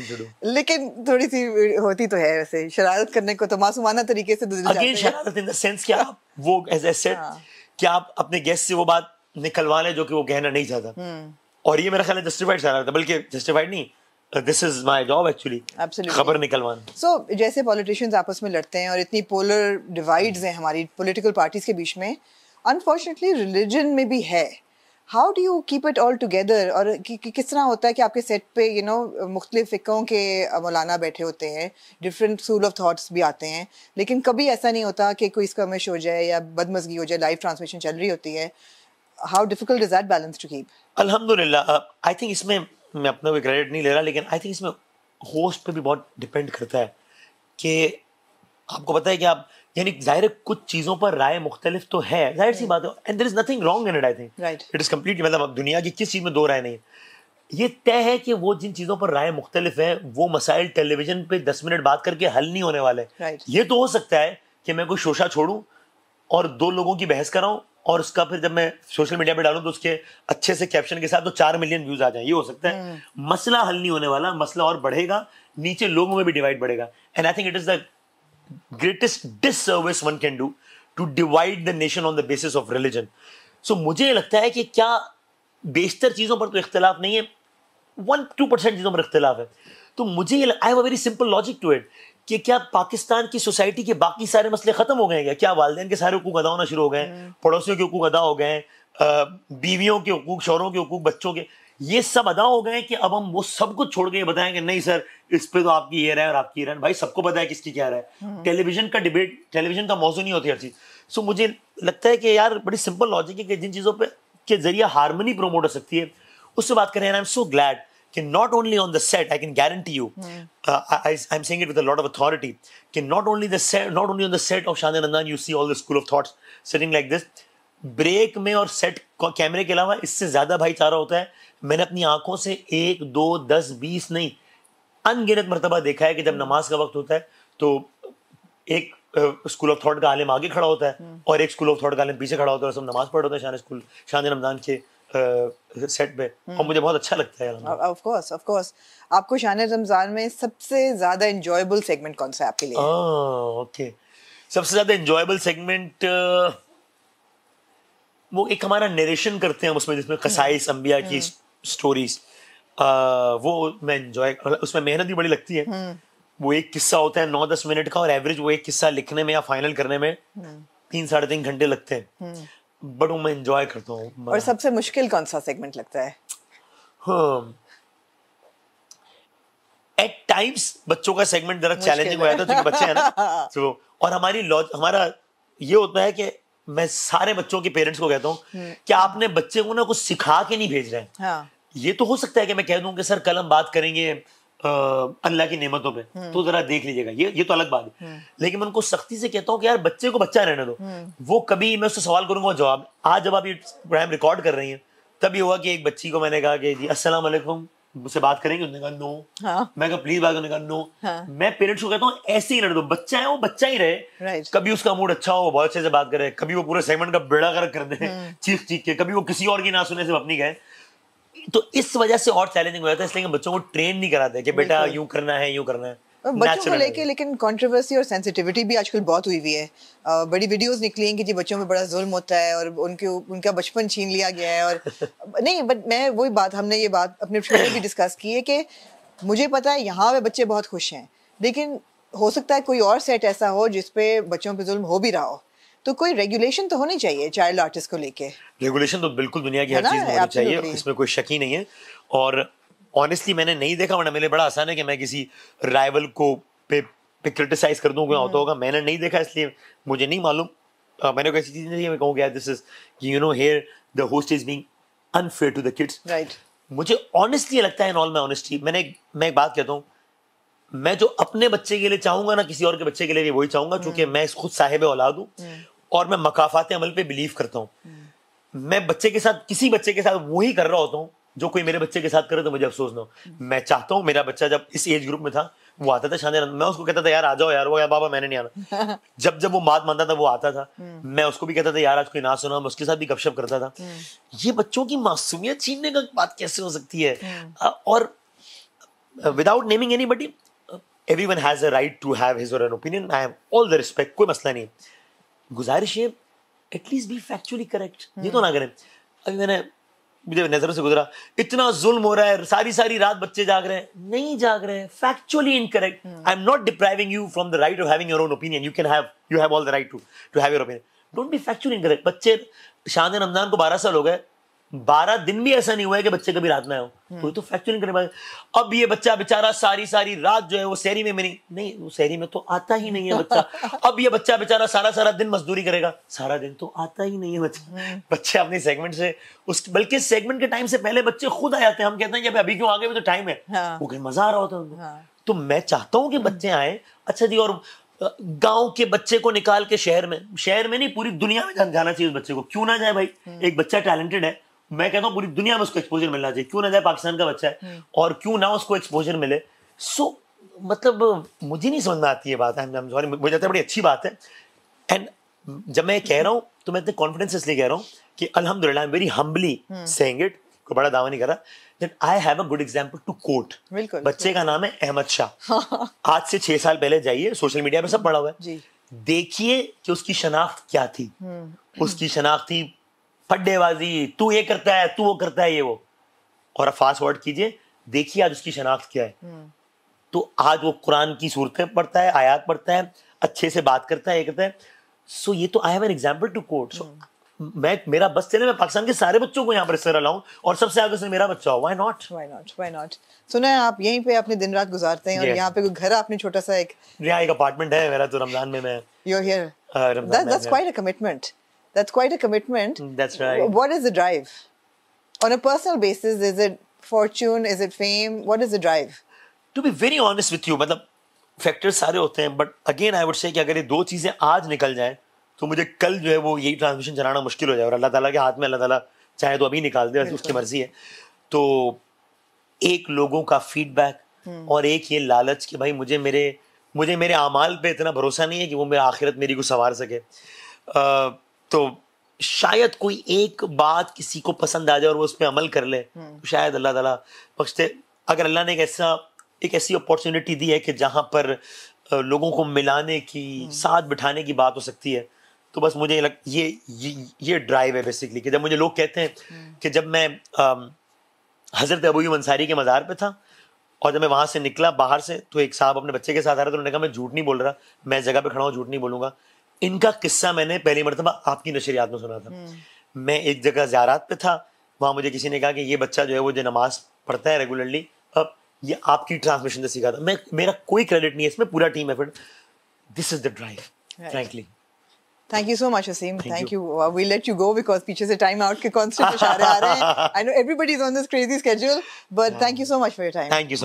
लेकिन थोड़ी सी होती तो है वैसे शरारत करने को तो मासूमाना तरीके से गुजर तो शरारत इन द सेंस कि आप वो एज आई सेड कि आप अपने गेस्ट से वो बात निकलवा लें जो कि वो कहना नहीं चाहता हम्म। और ये मेरा ख्याल है जस्टिफाइड शरारत है बल्कि जस्टिफाइड नहीं this is my job actually खबर निकलवाना सो so, जैसे पॉलिटिशियंस आपस में लड़ते हैं और इतनी पोलर डिवाइड्स हैं हमारी पॉलिटिकल पार्टीज के बीच में अनफॉर्चुनेटली रिलीजन में भी है how do you keep it all together और कि, कि, किस तरह होता है कि आपके सेट पे यू नो मुख्तलिफ फ़िक्कों के मौलाना बैठे होते हैं डिफरेंट स्कूल ऑफ थाट्स भी आते हैं लेकिन कभी ऐसा नहीं होता कि कोई इसका मिश हो जाए या बदमजगी हो जाए लाइव ट्रांसमिशन चल रही होती है how difficult is that balance to keep अल्हम्दुलिल्लाह आई थिंक इसमें मैं अपने कोई क्रेडिट नहीं ले रहा लेकिन आई थिंक इसमें होस्ट पे भी बहुत डिपेंड करता है कि आपको पता है कि आप यानी जाहिर कुछ चीज़ों पर राय मुख्तलिफ तो है जाहिर सी बात है and is nothing wrong in it I think it is complete मतलब अब दुनिया की किस चीज़ में दो राय नहीं है ये तय है कि वो जिन चीज़ों पर राय मुख्तलिफ है वो मसाइल टेलीविजन पे दस मिनट बात करके हल नहीं होने वाले right. ये तो हो सकता है कि मैं कोई शोशा छोड़ू और दो लोगों की बहस कराऊं और उसका फिर जब मैं सोशल मीडिया पे डालूं तो उसके अच्छे से कैप्शन के साथ तो चार मिलियन व्यूज आ जाए ये हो सकता है hmm. मसला हल नहीं होने वाला मसला और बढ़ेगा नीचे लोगों में भी डिवाइड बढ़ेगा and I think it is the greatest disservice one can do to divide the nation on the basis of religion so मुझे लगता है कि क्या बेशतर चीज़ों पर तो इख्तलाफ नहीं है वन टू परसेंट चीज़ों पर इख्तलाफ है तो मुझे I have a very simple logic to it कि क्या पाकिस्तान की सोसाइटी के बाकी सारे मसले खत्म हो गए क्या क्या वालदेन के सारे हकूक अदा होना शुरू हो गए हम्म। पड़ोसियों के हकूक अदा हो गए बीवियों के हकूक शोरों के हकूक बच्चों के ये सब अदा हो गए कि अब हम वो सब कुछ छोड़ के बताएं कि नहीं सर इस पे तो आपकी ये रहा है और आपकी ये रहा है भाई सबको पता है किसकी क्या रहा है हम्म। टेलीविजन का डिबेट टेलीविजन का मौजूद नहीं होती हर चीज़ सो मुझे लगता है कि यार बड़ी सिंपल लॉजिक है कि जिन चीज़ों पर के जरिए हारमोनी प्रोमोट हो सकती है उससे बात करें आई एम सो ग्लैड कि not only on the set I can guarantee you I am saying it with a lot of authority कि not only the set not only on the set of Shanti Nandan you see all the school of thoughts sitting like this break में और set कैमरे के अलावा इससे ज़्यादा भाईचारा होता है मैंने अपनी आंखों से एक दो दस बीस नहीं अनगिनत मरतबा देखा है कि जब नमाज का वक्त होता है तो एक स्कूल ऑफ थॉट का आलिम आगे खड़ा होता है हम्म। और एक स्कूल ऑफ थॉट का आलिम पीछे खड़ा होता है और सब नमाज पढ़ होता है शान स्कूल शान रमजान के सेट पे हम्म। और मुझे बहुत अच्छा लगता है ऑफ कोर्स ऑफ कोर्स आपको शान रमजान में सबसे ज्यादा एंजॉयबल सेगमेंट कौन सा है आपके लिए ओके सबसे ज्यादा एंजॉयबल सेगमेंट वो एक हमारा नरेशन करते हैं उसमें जिसमें हम्म। कसाई अंबिया की स्टोरीज uh, वो मैं इंजॉय मतलब उसमें मेहनत भी बड़ी लगती है हम्म। वो एक किस्सा होता है नौ दस मिनट का और एवरेज वो एक किस्सा लिखने में या फाइनल करने में हम्म। तीन साढ़े तीन घंटे लगते हैं हम्म। बट वो मैं इंजॉय करता हूँ और सबसे मुश्किल कौन सा सेगमेंट लगता है हाँ एट टाइम्स बच्चों का सेगमेंट जरा चैलेंजिंग हो जाता है क्योंकि बच्चे हैं ना तो और हमारी लॉज हमारा ये होता है कि मैं सारे बच्चों के पेरेंट्स को कहता हूँ कि आपने बच्चे को ना कुछ सिखा के नहीं भेज रहे हैं हाँ. ये तो हो सकता है कि मैं कह दूं कि सर कल हम बात करेंगे अल्लाह की नेमतों पे हम्म। तो जरा देख लीजिएगा ये ये तो अलग बात है हम्म। लेकिन मैं उनको सख्ती से कहता हूँ कि यार बच्चे को बच्चा रहने दो हम्म। वो कभी मैं उससे सवाल करूंगा जवाब आज जब आप ये प्रोग्राम रिकॉर्ड कर रही है तभी हुआ कि एक बच्ची को मैंने कहा कि जी अस्सलाम मुझसे बात करेंगे उन्होंने कहा नो हाँ। मैं कहा प्लीज बात करने का नो हाँ। मैं पेरेंट्स को कहता हूँ ऐसे ही लड़ दो बच्चा है वो बच्चा ही रहे कभी उसका मूड अच्छा हो बहुत अच्छे से बात करे कभी वो पूरे सेगमेंट का बेड़ा कर दे चीख चीख के कभी वो किसी और की ना सुने से अपनी गए तो इस वजह से और चैलेंजिंग हो जाता है इसलिए बच्चों को ट्रेन नहीं कराते कि बेटा यूं करना है यूं करना है बच्चों को लेके लेकिन कंट्रोवर्सी और सेंसिटिविटी भी आजकल बहुत हुई हुई है आ, बड़ी वीडियोस निकली हैं कि जी बच्चों में बड़ा जुल्म होता है और उनके उनका बचपन छीन लिया गया है और नहीं बट मैं वही बात हमने ये बात अपने शो में भी डिस्कस की है कि मुझे पता है यहाँ पे बच्चे बहुत खुश हैं लेकिन हो सकता है कोई और सेट ऐसा हो जिसपे बच्चों पर जुल्म हो भी रहा हो तो कोई रेगुलेशन तो होनी चाहिए चाइल्ड आर्टिस्ट को लेके रेगुलेशन तो बिल्कुल दुनिया की हर चीज़ होनी चाहिए इसमें कोई शक ही नहीं है और ऑनेस्टली मैंने नहीं देखा वरना मेरे बड़ा आसान है कि मैं किसी राइवल को पे पे क्रिटिसाइज कर दूँ हम्म। होता होगा मैंने नहीं देखा इसलिए मुझे नहीं मालूम uh, मैंने कोई ऐसी चीज़ नहीं मैं कहूँगा this is you know here the host is being unfair to the kids right मुझे ऑनेस्टली लगता है इन ऑल माई ऑनेस्टी मैंने मैं एक बात कहता हूँ मैं जो अपने बच्चे के लिए चाहूंगा ना किसी और के बच्चे के लिए भी वही चाहूंगा हम्म। चूंकि मैं खुद साहेब औलाद हूँ हम्म। और मैं मकाफात अमल पे बिलीव करता हूँ मैं बच्चे के साथ किसी बच्चे के साथ वही कर रहा होता हूँ जो कोई मेरे बच्चे के साथ करे तो मुझे अफसोस ना मैं चाहता हूँ मेरा बच्चा जब इस एज ग्रुप में था वो आता था शानदार मैं उसको कहता था यार आ जाओ यार वो यार बाबा मैंने नहीं आना जब जब वो मात मानता था वो आता था हम्म। मैं उसको भी कहता था यार आज कोई ना सुना मैं उसके साथ भी गपशप करता था हम्म। ये बच्चों की मासूमियत छीनने का बात कैसे हो सकती है हम्म। और without naming anybody everyone has right to have his और an opinion I have all the respect कोई मसला नहीं गुजारिश है एटलीस्ट बी फैक्चुअली करेक्ट ये तो ना करें अभी मैंने मुझे नजरों से गुजरा इतना जुल्म हो रहा है सारी सारी रात बच्चे जाग रहे हैं नहीं जाग रहे हैं factually incorrect I am not depriving you from the right of having your own opinion you can have you have all the right to to have your opinion don't be factually incorrect बच्चे शान रमजान को बारह साल हो गए बारह दिन भी ऐसा नहीं हुआ है कि बच्चे कभी रात में आए हम्म। कोई तो फ्रैक्चरिंग करने पाए अब ये बच्चा बेचारा सारी सारी रात जो है वो शहरी में मेरी नहीं वो शहरी में तो आता ही नहीं है बच्चा अब ये बच्चा बेचारा सारा सारा दिन मजदूरी करेगा सारा दिन तो आता ही नहीं है बच्चा हम्म। बच्चे अपने सेगमेंट से उस बल्कि सेगमेंट के टाइम से पहले बच्चे खुद आ जाते हैं हम कहते हैं कि अभी क्यों आगे तो टाइम है हाँ। वो कहीं मजा आ रहा होता है हाँ। तो मैं चाहता हूँ कि हम्म। बच्चे आए अच्छा जी और गांव के बच्चे को निकाल के शहर में शहर में नहीं पूरी दुनिया में जाना चाहिए उस बच्चे को क्यों ना जाए भाई एक बच्चा टैलेंटेड है मैं कहता हूँ पूरी दुनिया में उसको एक्सपोजर मिलना चाहिए क्यों ना जाए पाकिस्तान का बच्चा है हम्म। और क्यों ना उसको एक्सपोजर मिले सो मतलब मुझे नहीं समझ में आती ये बात है सॉरी मुझे लगता है बड़ी अच्छी बात है एंड जब मैं कह रहा हूँ तो मैं इतने कॉन्फिडेंस इसलिए कह रहा हूँ कि अलहमदुल्ला वेरी हम्बली सेइंग इट को बड़ा दावा नहीं कर रहा that I have a good example to quote बच्चे का नाम है अहमद शाह हाँ। आज से छह साल पहले जाइए सोशल मीडिया पे सब पड़ा हुआ है देखिए कि उसकी शनाख्त क्या थी हम्म। उसकी शनाख्त थी फड्डेबाजी तू ये करता है तू वो करता है ये वो और आप फास्ट वर्ड कीजिए देखिए आज उसकी शनाख्त क्या है हम्म। तो आज वो कुरान की सूरतें पढ़ता है आयात पढ़ता है अच्छे से बात करता है ये करता है सो ये तो I have an example to quote so मैं मेरा बस चले मैं पाकिस्तान के सारे बच्चों को यहाँ पर सर लाऊं और सबसे आगे से मेरा बच्चा हो why not why not why not सुना है आप यहीं पे अपने दिन रात गुजारते हैं yes. और यहाँ पे कोई घर आपने छोटा सा एक यहाँ एक अपार्टमेंट है मेरा तो रमजान में मैं you are here that's quite a commitment That's quite a commitment. Mm, that's right. What is the drive? On a personal basis, is it fortune? Is it fame? What is the drive? To be very honest with you, मतलब factors सारे होते हैं but again I would say कि अगर ये दो चीज़ें आज निकल जाएं तो मुझे कल जो है वो यही ट्रांसमिशन चलाना मुश्किल हो जाए और अल्लाह ताला के हाथ में अल्लाह ताला चाहे तो अभी निकाल दे उसकी मर्जी है तो एक लोगों का फीडबैक हम्म। और एक ये लालच कि भाई मुझे मेरे मुझे मेरे अमाल पे इतना भरोसा नहीं है कि वो मेरा आखिरत मेरी को संवार सके uh, तो शायद कोई एक बात किसी को पसंद आ जाए और वो उस पर अमल कर ले हम्म। तो शायद अल्लाह ताला बख्शते अगर अल्लाह ने एक ऐसा एक ऐसी अपॉर्चुनिटी दी है कि जहाँ पर लोगों को मिलाने की हम्म। साथ बिठाने की बात हो सकती है तो बस मुझे लग, ये ये ये ड्राइव है बेसिकली कि जब मुझे लोग कहते हैं हम्म। कि जब मैं हज़रत अबू अंसारी के मज़ार पर था और जब मैं वहाँ से निकला बाहर से तो एक साहब अपने बच्चे के साथ आ रहा था उन्होंने कहा मैं झूठ नहीं बोल रहा मैं जगह पर खड़ा हूँ झूठ नहीं बोलूँगा इनका किस्सा मैंने पहली मरतबा आपकी नशरियात में सुना था मैं एक जगह ज्यारात पे था वहां मुझे किसी ने कहा कि ये बच्चा जो है वो जो नमाज पढ़ता है रेगुलरली अब ये आपकी ट्रांसमिशन से सीखा था मैं मेरा कोई क्रेडिट नहीं है इसमें पूरा team effort this is the drive frankly Thank you so much, Asim. Thank, Thank you. you. Uh, we let you go because पीछे से time out के constant इशारे आ रहे हैं. I know everybody is on this crazy schedule, but yeah. thank you so much for your time. Thank you. So